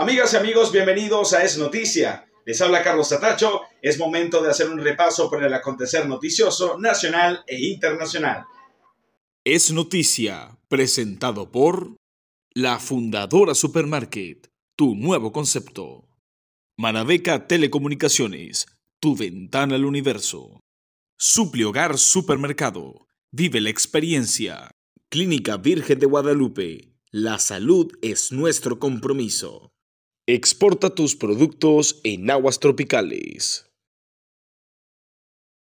Amigas y amigos, bienvenidos a Es Noticia. Les habla Carlos Atacho. Es momento de hacer un repaso por el acontecer noticioso nacional e internacional. Es Noticia, presentado por la Fundadora Supermarket, tu nuevo concepto. Manabeca Telecomunicaciones, tu ventana al universo. Supli Hogar Supermercado, vive la experiencia. Clínica Virgen de Guadalupe, la salud es nuestro compromiso. Exporta tus productos en aguas tropicales.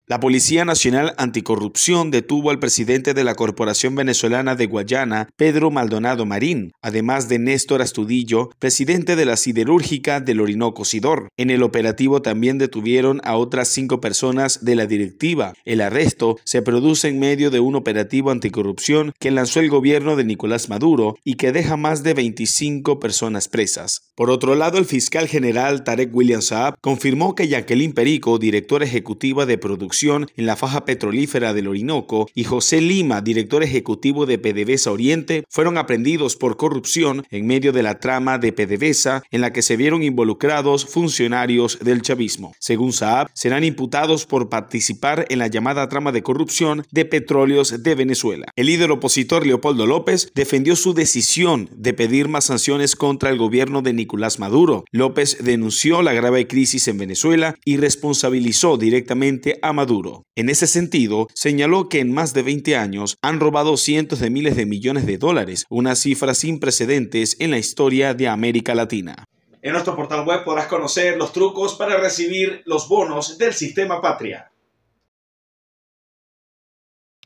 La Policía Nacional Anticorrupción detuvo al presidente de la Corporación Venezolana de Guayana, Pedro Maldonado Marín, además de Néstor Astudillo, presidente de la siderúrgica del Orinoco Sidor. En el operativo también detuvieron a otras cinco personas de la directiva. El arresto se produce en medio de un operativo anticorrupción que lanzó el gobierno de Nicolás Maduro y que deja más de 25 personas presas. Por otro lado, el fiscal general Tarek William Saab confirmó que Jacqueline Perico, directora ejecutiva de producción en la faja petrolífera del Orinoco, y José Lima, director ejecutivo de PDVSA Oriente, fueron aprendidos por corrupción en medio de la trama de PDVSA en la que se vieron involucrados funcionarios del chavismo. Según Saab, serán imputados por participar en la llamada trama de corrupción de petróleos de Venezuela. El líder opositor Leopoldo López defendió su decisión de pedir más sanciones contra el gobierno de Nicolás Maduro. López denunció la grave crisis en Venezuela y responsabilizó directamente a Duro. En ese sentido, señaló que en más de 20 años han robado cientos de miles de millones de dólares, una cifra sin precedentes en la historia de América Latina. En nuestro portal web podrás conocer los trucos para recibir los bonos del sistema patria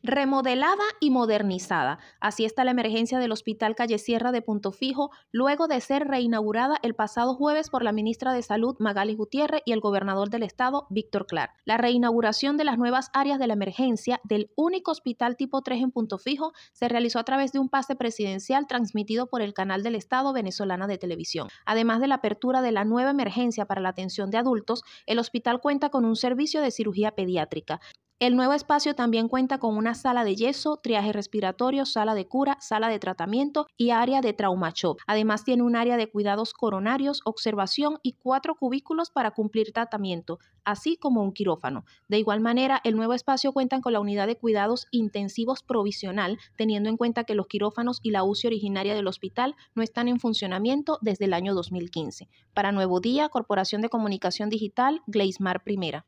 remodelada y modernizada. Así está la emergencia del Hospital Calle Sierra de Punto Fijo, luego de ser reinaugurada el pasado jueves por la ministra de Salud Magali Gutiérrez y el gobernador del estado Víctor Clark. La reinauguración de las nuevas áreas de la emergencia del único hospital tipo 3 en Punto Fijo se realizó a través de un pase presidencial transmitido por el canal del Estado venezolana de televisión. Además de la apertura de la nueva emergencia para la atención de adultos, el hospital cuenta con un servicio de cirugía pediátrica. El nuevo espacio también cuenta con una sala de yeso, triaje respiratorio, sala de cura, sala de tratamiento y área de trauma shop. Además tiene un área de cuidados coronarios, observación y cuatro cubículos para cumplir tratamiento, así como un quirófano. De igual manera, el nuevo espacio cuenta con la unidad de cuidados intensivos provisional, teniendo en cuenta que los quirófanos y la UCI originaria del hospital no están en funcionamiento desde el año 2015. Para Nuevo Día, Corporación de Comunicación Digital, Gleismar Primera.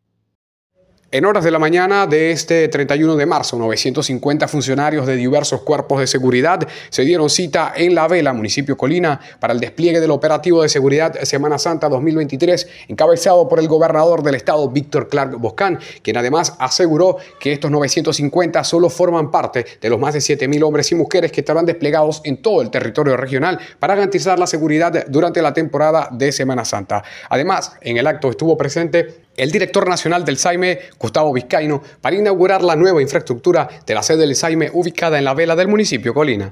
En horas de la mañana de este 31 de marzo, 950 funcionarios de diversos cuerpos de seguridad se dieron cita en La Vela, municipio Colina, para el despliegue del operativo de seguridad Semana Santa 2023, encabezado por el gobernador del estado, Víctor Clark Boscán, quien además aseguró que estos 950 solo forman parte de los más de 7.000 hombres y mujeres que estarán desplegados en todo el territorio regional para garantizar la seguridad durante la temporada de Semana Santa. Además, en el acto estuvo presente el director nacional del SAIME, Gustavo Vizcaino, para inaugurar la nueva infraestructura de la sede del SAIME ubicada en la vela del municipio Colina.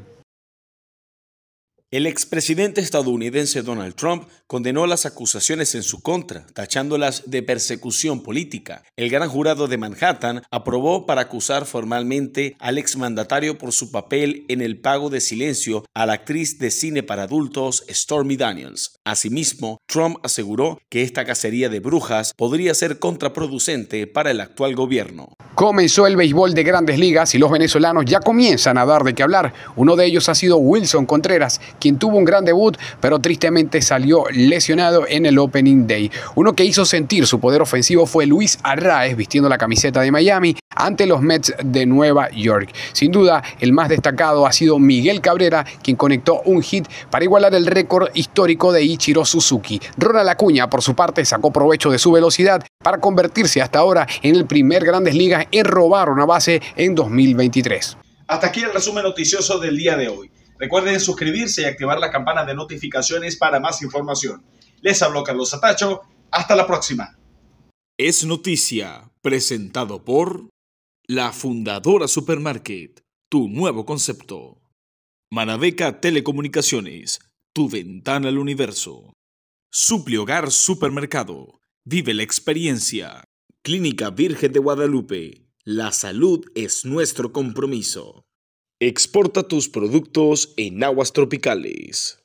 El expresidente estadounidense Donald Trump condenó las acusaciones en su contra, tachándolas de persecución política. El gran jurado de Manhattan aprobó para acusar formalmente al exmandatario por su papel en el pago de silencio a la actriz de cine para adultos Stormy Daniels. Asimismo, Trump aseguró que esta cacería de brujas podría ser contraproducente para el actual gobierno. Comenzó el béisbol de grandes ligas y los venezolanos ya comienzan a dar de qué hablar. Uno de ellos ha sido Wilson Contreras quien tuvo un gran debut, pero tristemente salió lesionado en el Opening Day. Uno que hizo sentir su poder ofensivo fue Luis Arraez, vistiendo la camiseta de Miami ante los Mets de Nueva York. Sin duda, el más destacado ha sido Miguel Cabrera, quien conectó un hit para igualar el récord histórico de Ichiro Suzuki. Ronald Acuña, por su parte, sacó provecho de su velocidad para convertirse hasta ahora en el primer Grandes Ligas en robar una base en 2023. Hasta aquí el resumen noticioso del día de hoy. Recuerden suscribirse y activar la campana de notificaciones para más información. Les hablo Carlos Atacho. Hasta la próxima. Es Noticia, presentado por la Fundadora Supermarket, tu nuevo concepto. Manabeca Telecomunicaciones, tu ventana al universo. Supli Hogar Supermercado, vive la experiencia. Clínica Virgen de Guadalupe, la salud es nuestro compromiso. Exporta tus productos en aguas tropicales.